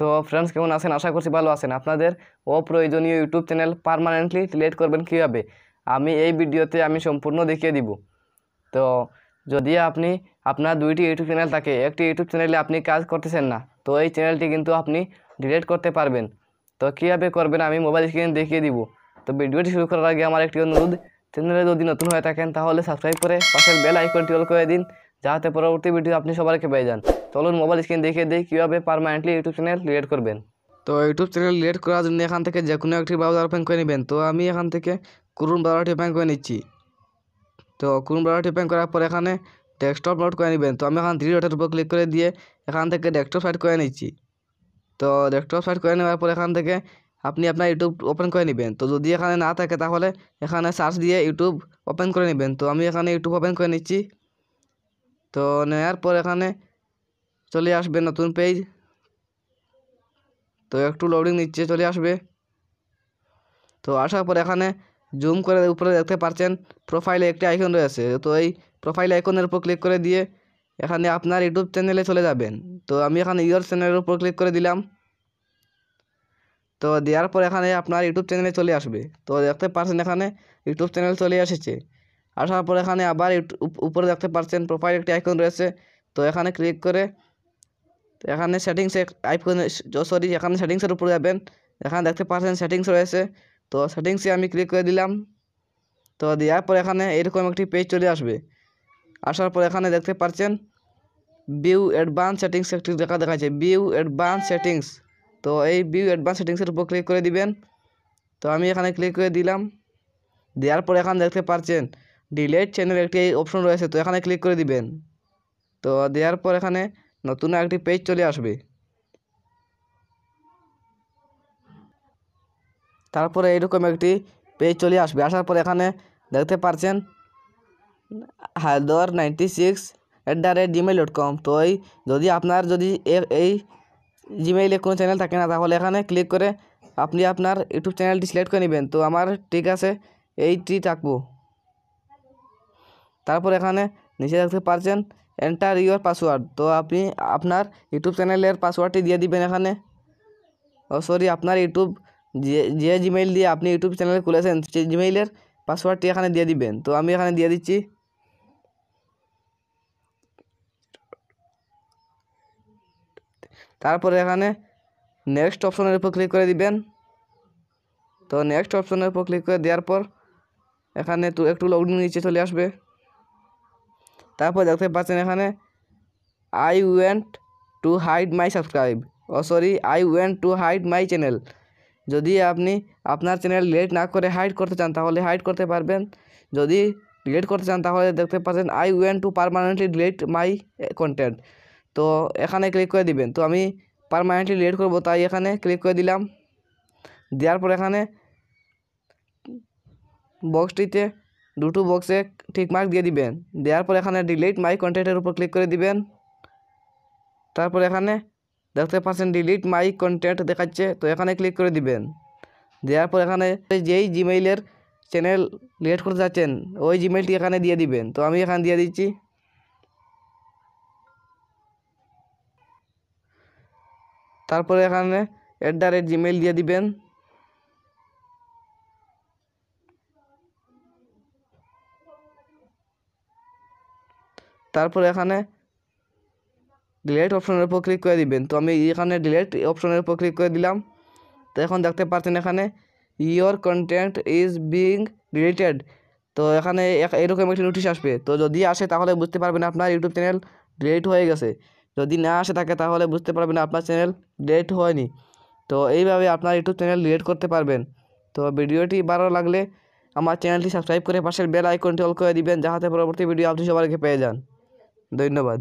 তো ফ্রেন্ডস কেমন আছেন আশা করছি ভালো আছেন আপনাদের অপ্রয়োজনীয় ইউটিউব চ্যানেল পারমানেন্টলি ডিলেট করবেন কীভাবে আমি এই ভিডিওতে আমি সম্পূর্ণ দেখিয়ে দিব তো যদি আপনি আপনার দুইটি ইউটিউব চ্যানেল থাকে একটি ইউটিউব চ্যানেলে আপনি কাজ করতেছেন না তো এই চ্যানেলটি কিন্তু আপনি ডিলেট করতে পারবেন তো কীভাবে করবেন আমি মোবাইল স্ক্রিনে দেখিয়ে দিব তো ভিডিওটি শুরু করার আগে আমার একটি অনুরোধ চ্যানেলে যদি নতুন হয়ে থাকেন তাহলে সাবস্ক্রাইব করে পাশের বেল আইকনটি অল করে দিন যাতে পরবর্তী ভিডিও আপনি সবার পেয়ে যান চলুন মোবাইল স্ক্রিন দেখিয়ে দিই কীভাবে পারমানেন্টলি ইউটিউব চ্যানেল ক্রিয়েট করবেন তো ইউটিউব চ্যানেল ক্রিয়েট করার জন্য এখান থেকে যে কোনো একটি ব্রাউজার ওপেন করে নেবেন তো আমি এখান থেকে ক্রোম ব্রাউজারটি ওপেন করে নিচ্ছি তো ক্রোম ব্রাউজারটি ওপেন করার পর এখানে ডেস্কটপ লোড করে নেবেন তো আমি এখন থ্রি ডটের উপর ক্লিক করে দিয়ে এখান থেকে ডেস্কটপ সাইড করে নিচ্ছি তো ডেস্কটপ সাইড করে নেওয়ার পর এখান থেকে আপনি আপনার ইউটিউব ওপেন করে নেবেন তো যদি এখানে না থাকে তাহলে এখানে সার্চ দিয়ে ইউটিউব ওপেন করে নেবেন তো আমি এখানে ইউটিউব ওপেন করে নিচ্ছি তো নেওয়ার পর এখানে চলে আসবে নতুন পেজ তো একটু লোডিং নিচ্ছে চলে আসবে তো আসার পর এখানে জুম করে উপরে দেখতে পাচ্ছেন প্রোফাইলে একটি আইকন রয়েছে তো এই প্রোফাইল আইকনের উপর ক্লিক করে দিয়ে এখানে আপনার ইউটিউব চ্যানেলে চলে যাবেন তো আমি এখানে ইউর চ্যানেলের উপর ক্লিক করে দিলাম তো দেওয়ার পর এখানে আপনার ইউটিউব চ্যানেলে চলে আসবে তো দেখতে পাচ্ছেন এখানে ইউটিউব চ্যানেল চলে এসেছে আসার পর এখানে আবার উপরে দেখতে পাচ্ছেন প্রোফাইল একটি আইকন রয়েছে তো এখানে ক্লিক করে এখানে সেটিংস আইফোন সরি এখানে সেটিংসের উপরে যাবেন এখানে দেখতে পাচ্ছেন সেটিংস রয়েছে তো সেটিংসে আমি ক্লিক করে দিলাম তো দেওয়ার পর এখানে এরকম একটি পেজ চলে আসবে আসার পর এখানে দেখতে পাচ্ছেন ভিউ অ্যাডভান্স সেটিংস একটি দেখা দেখাচ্ছে ভিউ অ্যাডভান্স সেটিংস তো এই ভিউ অ্যাডভান্স সেটিংসের উপর ক্লিক করে দিবেন তো আমি এখানে ক্লিক করে দিলাম দেওয়ার পর এখানে দেখতে পাচ্ছেন ডিলেট চ্যানেল একটি অপশন রয়েছে তো এখানে ক্লিক করে দিবেন তো দেওয়ার পর এখানে নতুন একটি পেজ চলে আসবে তারপরে এইরকম একটি পেজ চলে আসবে আসার পর এখানে দেখতে পারছেন Haidar ninety six at the rate Gmail dot com তো এই যদি আপনার যদি এই জিমেইলে কোনো চ্যানেল থাকে না তাহলে এখানে ক্লিক করে আপনি আপনার ইউটিউব চ্যানেলটি সিলেক্ট করে নেবেন তো আমার ঠিক আছে এইটি থাকবো তারপর এখানে নিচে দেখতে পারছেন এন্টার ইউর পাসওয়ার্ড তো আপনি আপনার ইউটিউব চ্যানেলের পাসওয়ার্ডটি দিয়ে দিবেন এখানে ও সরি আপনার ইউটিউব যে যে জিমেইল দিয়ে আপনি ইউটিউব চ্যানেল খুলেছেন সেই জিমেইলের পাসওয়ার্ডটি এখানে দিয়ে দিবেন তো আমি এখানে দিয়ে দিচ্ছি তারপরে এখানে নেক্সট অপশনের উপর ক্লিক করে দিবেন তো নেক্সট অপশনের উপর ক্লিক করে দেওয়ার পর এখানে তো একটু লগ নিচে চলে আসবে তারপর দেখতে পাচ্ছেন এখানে I went to hide my subscribe ও sorry I went to hide my channel যদি আপনি আপনার চ্যানেল লেট না করে হাইড করতে চান তাহলে হাইড করতে পারবেন যদি ডিলেট করতে চান তাহলে দেখতে পাচ্ছেন I went to permanently delete my content তো এখানে ক্লিক করে দিবেন তো আমি পারমানেন্টলি ডিলেট করব তাই এখানে ক্লিক করে দিলাম দেওয়ার পর এখানে বক্সটিতে দুটো বক্সে ঠিক মার্ক দিয়ে দিবেন দেওয়ার পর এখানে ডিলিট মাই কন্ট্যাক্টের উপর ক্লিক করে দিবেন তারপর এখানে দেখতে পাচ্ছেন ডিলিট মাই কন্ট্যাক্ট দেখাচ্ছে তো এখানে ক্লিক করে দিবেন দেওয়ার পর এখানে যেই জিমেইলের চ্যানেল লেট করতে যাচ্ছেন ওই জিমেইলটি এখানে দিয়ে দিবেন তো আমি এখানে দিয়ে দিচ্ছি তারপরে এখানে অ্যাট দ্য রেট জিমেইল দিয়ে দিবেন তারপর এখানে ডিলেট অপশনের উপর ক্লিক করে দিবেন তো আমি এখানে ডিলেট অপশনের উপর ক্লিক করে দিলাম তো এখন দেখতে পাচ্ছেন এখানে your content is being deleted তো এখানে এরকম একটি নোটিশ আসবে তো যদি আসে তাহলে বুঝতে পারবেন আপনার ইউটিউব চ্যানেল ডিলেট হয়ে গেছে যদি না আসে থাকে তাহলে বুঝতে পারবেন আপনার চ্যানেল ডিলেট হয়নি তো এইভাবে আপনার ইউটিউব চ্যানেল ডিলেট করতে পারবেন তো ভিডিওটি ভালো লাগলে আমার চ্যানেলটি সাবস্ক্রাইব করে পাশের বেল আইকনটি অল করে দিবেন যাহাতে পরবর্তী ভিডিও আপনি সবার পেয়ে যান ধন্যবাদ